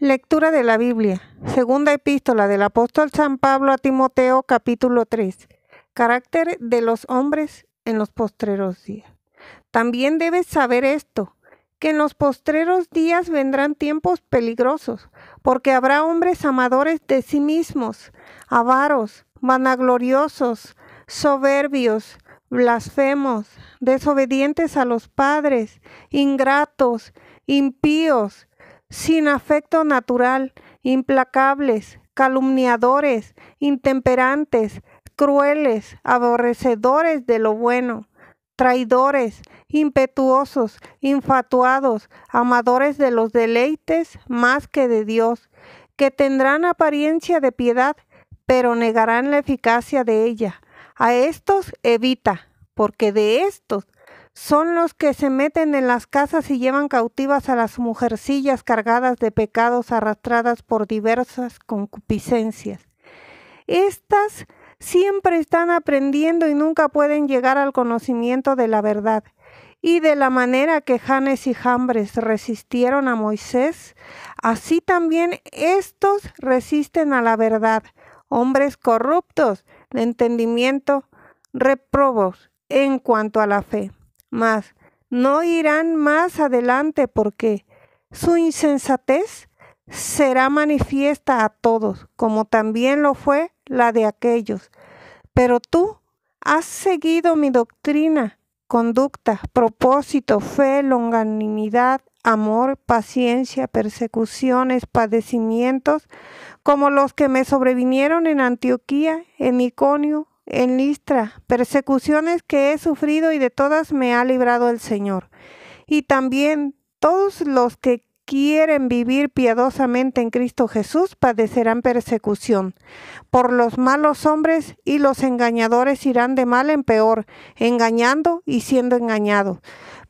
Lectura de la Biblia. Segunda epístola del apóstol San Pablo a Timoteo capítulo 3. Carácter de los hombres en los postreros días. También debes saber esto, que en los postreros días vendrán tiempos peligrosos, porque habrá hombres amadores de sí mismos, avaros, vanagloriosos, soberbios, blasfemos, desobedientes a los padres, ingratos, impíos, sin afecto natural, implacables, calumniadores, intemperantes, crueles, aborrecedores de lo bueno, traidores, impetuosos, infatuados, amadores de los deleites más que de Dios, que tendrán apariencia de piedad, pero negarán la eficacia de ella. A estos evita, porque de estos son los que se meten en las casas y llevan cautivas a las mujercillas cargadas de pecados arrastradas por diversas concupiscencias. Estas siempre están aprendiendo y nunca pueden llegar al conocimiento de la verdad. Y de la manera que Janes y Jambres resistieron a Moisés, así también estos resisten a la verdad, hombres corruptos de entendimiento, reprobos en cuanto a la fe mas no irán más adelante porque su insensatez será manifiesta a todos, como también lo fue la de aquellos. Pero tú has seguido mi doctrina, conducta, propósito, fe, longanimidad, amor, paciencia, persecuciones, padecimientos, como los que me sobrevinieron en Antioquía, en Iconio, en Listra, persecuciones que he sufrido y de todas me ha librado el Señor. Y también todos los que quieren vivir piadosamente en Cristo Jesús padecerán persecución. Por los malos hombres y los engañadores irán de mal en peor, engañando y siendo engañados.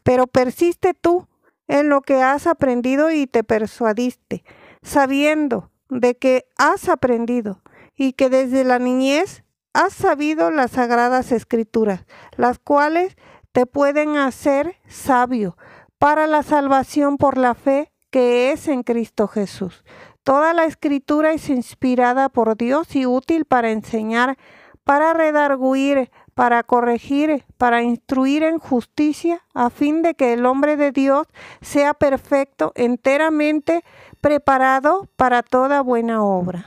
Pero persiste tú en lo que has aprendido y te persuadiste, sabiendo de que has aprendido y que desde la niñez has sabido las sagradas escrituras, las cuales te pueden hacer sabio para la salvación por la fe que es en Cristo Jesús. Toda la escritura es inspirada por Dios y útil para enseñar, para redarguir, para corregir, para instruir en justicia, a fin de que el hombre de Dios sea perfecto, enteramente preparado para toda buena obra.